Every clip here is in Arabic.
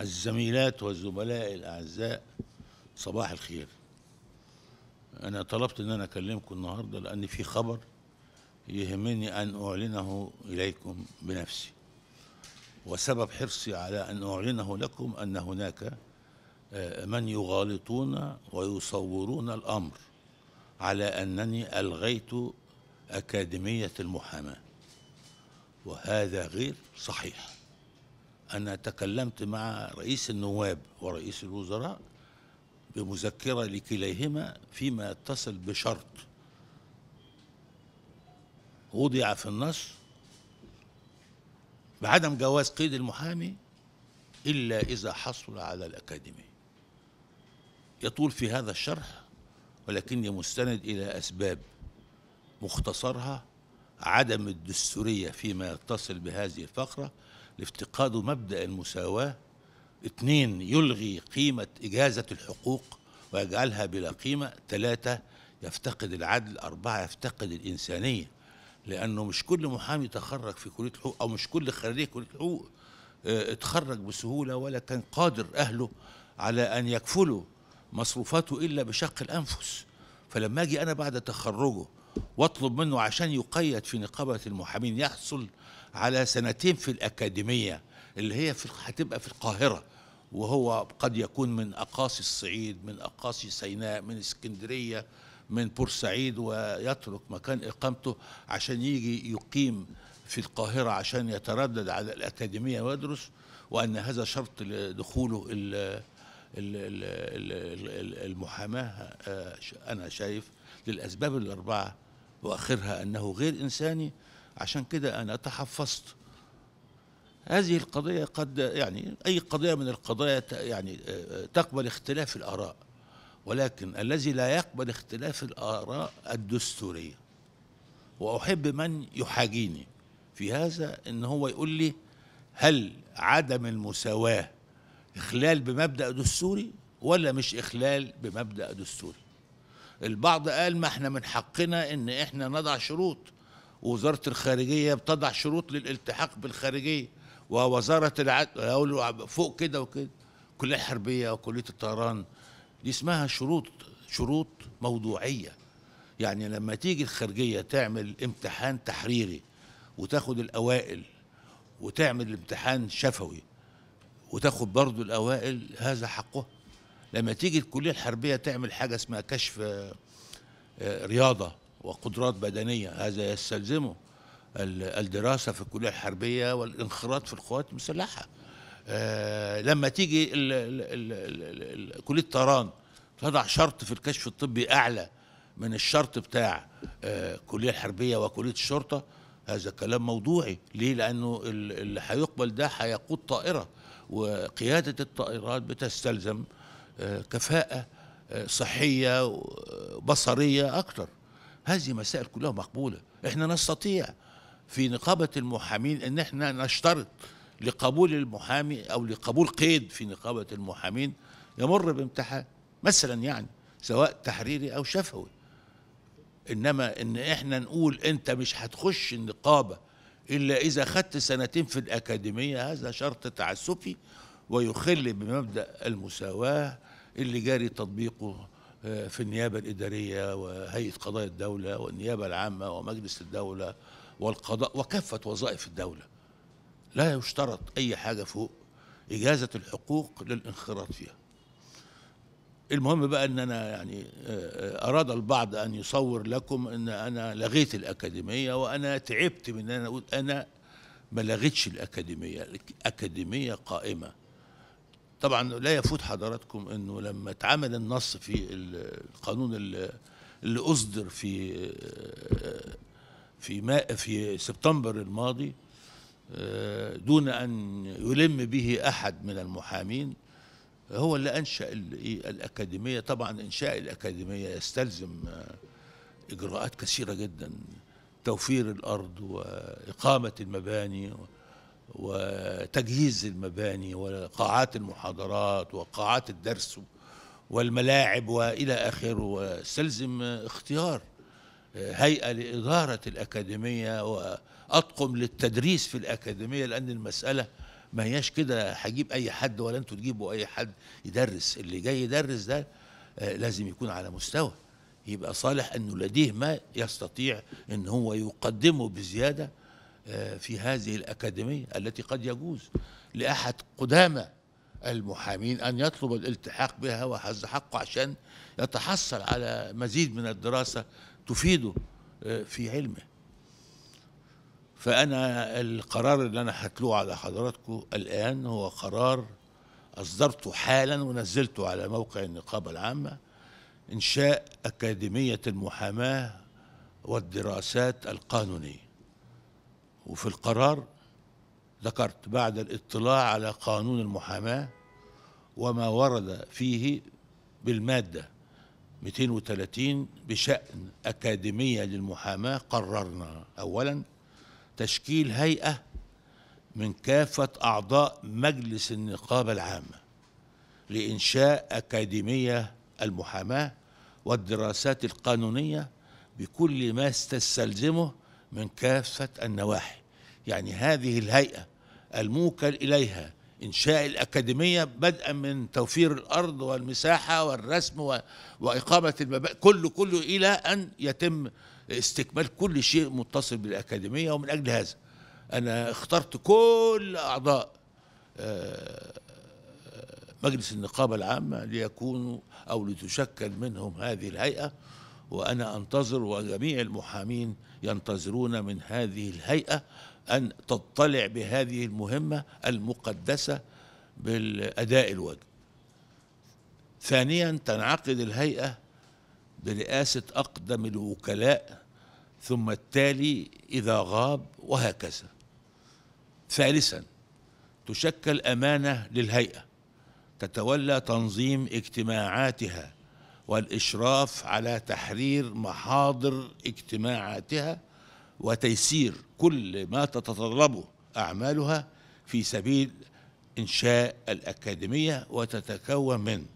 الزميلات والزملاء الأعزاء صباح الخير أنا طلبت أن أنا أكلمكم النهاردة لأن في خبر يهمني أن أعلنه إليكم بنفسي وسبب حرصي على أن أعلنه لكم أن هناك آه، من يغالطون ويصورون الأمر على أنني ألغيت أكاديمية المحاماة وهذا غير صحيح أنا تكلمت مع رئيس النواب ورئيس الوزراء بمذكرة لكليهما فيما يتصل بشرط وضع في النص بعدم جواز قيد المحامي إلا إذا حصل على الأكاديمية يطول في هذا الشرح ولكني مستند إلى أسباب مختصرها عدم الدستورية فيما يتصل بهذه الفقرة لافتقاد مبدأ المساواة اثنين يلغي قيمة إجازة الحقوق ويجعلها بلا قيمة ثلاثة يفتقد العدل أربعة يفتقد الإنسانية لأنه مش كل محامي تخرج في كلية الحقوق أو مش كل خريج كلية الحقوق آه، اتخرج بسهولة ولا كان قادر أهله على أن يكفلوا مصروفاته إلا بشق الأنفس فلما اجي انا بعد تخرجه واطلب منه عشان يقيد في نقابه المحامين يحصل على سنتين في الاكاديميه اللي هي في هتبقى في القاهره وهو قد يكون من اقاصي الصعيد من اقاصي سيناء من اسكندريه من بورسعيد ويترك مكان اقامته عشان يجي يقيم في القاهره عشان يتردد على الاكاديميه ويدرس وان هذا شرط لدخوله المحاماه آه، انا شايف للاسباب الاربعه واخرها انه غير انساني عشان كده انا تحفظت هذه القضيه قد يعني اي قضيه من القضايا يعني آه، آه، تقبل اختلاف الاراء ولكن الذي لا يقبل اختلاف الاراء الدستوريه واحب من يحاجيني في هذا ان هو يقول لي هل عدم المساواه إخلال بمبدأ دستوري ولا مش إخلال بمبدأ دستوري البعض قال ما احنا من حقنا ان احنا نضع شروط وزارة الخارجية بتضع شروط للالتحاق بالخارجية ووزارة العدل فوق كده وكده كلية الحربية وكلية الطيران دي اسمها شروط شروط موضوعية يعني لما تيجي الخارجية تعمل امتحان تحريري وتاخد الأوائل وتعمل امتحان شفوي وتاخد برضه الاوائل هذا حقها لما تيجي الكليه الحربيه تعمل حاجه اسمها كشف آه، آه، رياضه وقدرات بدنيه هذا يستلزمه الدراسه في الكليه الحربيه والانخراط في القوات المسلحه آه، لما تيجي كليه الطيران تضع شرط في الكشف الطبي اعلى من الشرط بتاع الكليه الحربيه وكليه الشرطه هذا كلام موضوعي ليه لانه اللي هيقبل ده هيقود طائره وقيادة الطائرات بتستلزم آه، كفاءة آه، صحية آه، بصرية أكثر هذه مسائل كلها مقبولة احنا نستطيع في نقابة المحامين ان احنا نشترط لقبول المحامي او لقبول قيد في نقابة المحامين يمر بامتحان مثلا يعني سواء تحريري او شفوي انما ان احنا نقول انت مش هتخش النقابة إلا إذا خدت سنتين في الأكاديمية هذا شرط تعسفي ويخل بمبدأ المساواة اللي جاري تطبيقه آه، في النيابة الإدارية وهيئة قضايا الدولة والنيابة العامة ومجلس الدولة والقضاء وكافة وظائف الدولة لا يشترط أي حاجة فوق إجازة الحقوق للانخراط فيها المهم بقى ان انا يعني آه، آه، اراد البعض ان يصور لكم ان انا لغيت الاكاديميه وانا تعبت من ان انا اقول انا ما لغيتش الاكاديميه الاكاديميه قائمه طبعا لا يفوت حضراتكم انه لما اتعمل النص في القانون اللي اصدر في آه، في ما في سبتمبر الماضي دون ان يلم به احد من المحامين هو اللي انشا إيه، الاكاديميه طبعا انشاء الاكاديميه يستلزم آه، اجراءات كثيره جدا توفير الارض واقامه المباني وتجهيز المباني وقاعات المحاضرات وقاعات الدرس والملاعب والى اخره ويستلزم اختيار آه، هيئه لاداره الاكاديميه واطقم للتدريس في الاكاديميه لان المساله ما هياش كده هجيب اي حد ولا انتوا تجيبوا اي حد يدرس اللي جاي يدرس ده آه، لازم يكون على مستوى يبقى صالح انه لديه ما يستطيع ان هو يقدمه بزياده آه، في هذه الاكاديميه التي قد يجوز لاحد قدامى المحامين ان يطلب الالتحاق بها وحظ حقه عشان يتحصل على مزيد من الدراسه تفيده آه، في علمه فأنا القرار اللي أنا هتلوه على حضراتكم الآن هو قرار أصدرته حالا ونزلته على موقع النقابة العامة إنشاء أكاديمية المحاماة والدراسات القانونية وفي القرار ذكرت بعد الاطلاع على قانون المحاماة وما ورد فيه بالمادة 230 بشأن أكاديمية للمحاماة قررنا أولاً تشكيل هيئة من كافة أعضاء مجلس النقابة العامة لإنشاء أكاديمية المحاماة والدراسات القانونية بكل ما تستلزمه من كافة النواحي يعني هذه الهيئة الموكل إليها إنشاء الأكاديمية بدءا من توفير الأرض والمساحة والرسم وإقامة المباني كله كله إلى أن يتم استكمال كل شيء متصل بالأكاديمية ومن أجل هذا أنا اخترت كل أعضاء آه، مجلس النقابة العامة ليكونوا أو لتشكل منهم هذه الهيئة وأنا أنتظر وجميع المحامين ينتظرون من هذه الهيئة أن تطلع بهذه المهمة المقدسة بالأداء الواجب ثانيا تنعقد الهيئة برئاسة أقدم الوكلاء ثم التالي إذا غاب وهكذا ثالثا تشكل أمانة للهيئة تتولى تنظيم اجتماعاتها والإشراف على تحرير محاضر اجتماعاتها وتيسير كل ما تتطلبه أعمالها في سبيل إنشاء الأكاديمية وتتكون من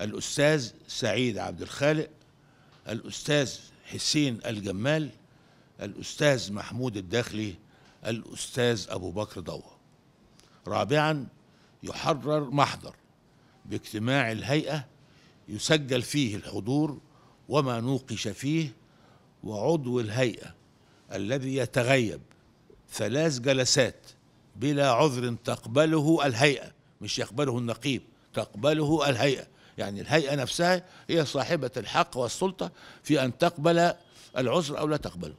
الأستاذ سعيد عبد الخالق الأستاذ حسين الجمال الأستاذ محمود الداخلي الأستاذ أبو بكر ضوى رابعا يحرر محضر باجتماع الهيئة يسجل فيه الحضور وما نوقش فيه وعضو الهيئة الذي يتغيب ثلاث جلسات بلا عذر تقبله الهيئة مش يقبله النقيب تقبله الهيئة يعني الهيئة نفسها هي صاحبة الحق والسلطة في أن تقبل العذر أو لا تقبله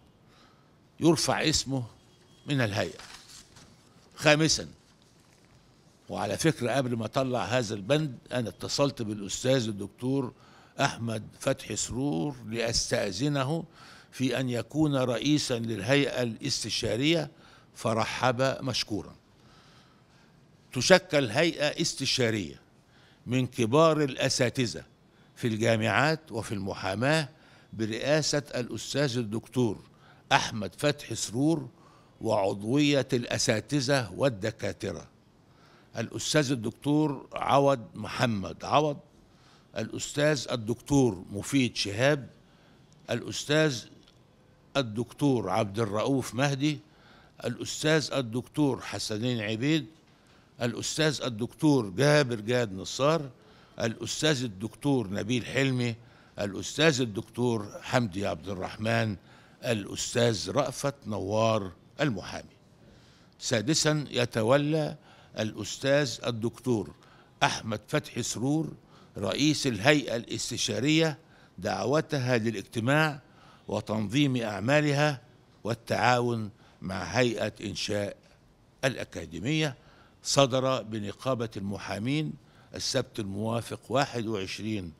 يرفع اسمه من الهيئة خامساً وعلى فكرة قبل ما أطلع هذا البند أنا اتصلت بالأستاذ الدكتور أحمد فتحي سرور لأستأذنه في أن يكون رئيسا للهيئة الاستشارية فرحب مشكورا تشكل هيئة استشارية من كبار الأساتذة في الجامعات وفي المحاماة برئاسة الأستاذ الدكتور أحمد فتحي سرور وعضوية الأساتذة والدكاترة الأستاذ الدكتور عوض محمد عوض الأستاذ الدكتور مفيد شهاب الأستاذ الدكتور عبد الرؤوف مهدي الأستاذ الدكتور حسنين عبيد الأستاذ الدكتور جابر جاد نصار الأستاذ الدكتور نبيل حلمي الأستاذ الدكتور حمدي عبد الرحمن الأستاذ رأفت نوار المحامي سادسا يتولى الأستاذ الدكتور أحمد فتحي سرور رئيس الهيئة الاستشارية دعوتها للاجتماع وتنظيم أعمالها والتعاون مع هيئة إنشاء الأكاديمية صدر بنقابة المحامين السبت الموافق 21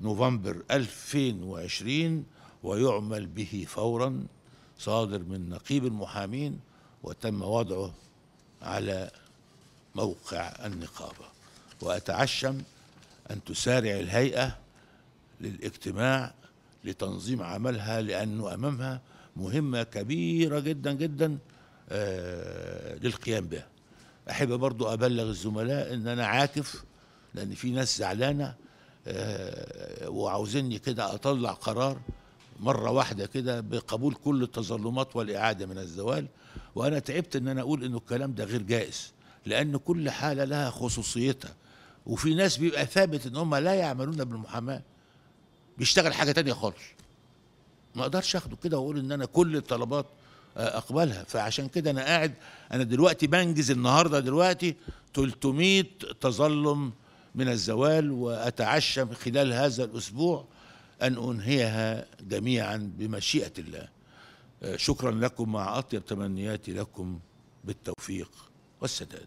نوفمبر 2020 ويعمل به فورا صادر من نقيب المحامين وتم وضعه على موقع النقابة وأتعشم أن تسارع الهيئة للاجتماع لتنظيم عملها لأنه أمامها مهمة كبيرة جدا جدا آه، للقيام بها أحب برضو أبلغ الزملاء أن أنا عاكف لأن في ناس زعلانة آه، وعاوزيني كده أطلع قرار مرة واحدة كده بقبول كل التظلمات والإعادة من الزوال وأنا تعبت أن أنا أقول أن الكلام ده غير جائز لأن كل حالة لها خصوصيتها وفي ناس بيبقى ثابت إن هم لا يعملون بالمحاماة بيشتغل حاجة تانية خالص ما أقدرش أخده كده وأقول إن أنا كل الطلبات آه، أقبلها فعشان كده أنا قاعد أنا دلوقتي بنجز النهاردة دلوقتي 300 تظلم من الزوال وأتعشى خلال هذا الأسبوع أن أنهيها جميعا بمشيئة الله آه، شكرا لكم مع أطيب تمنياتي لكم بالتوفيق والسداد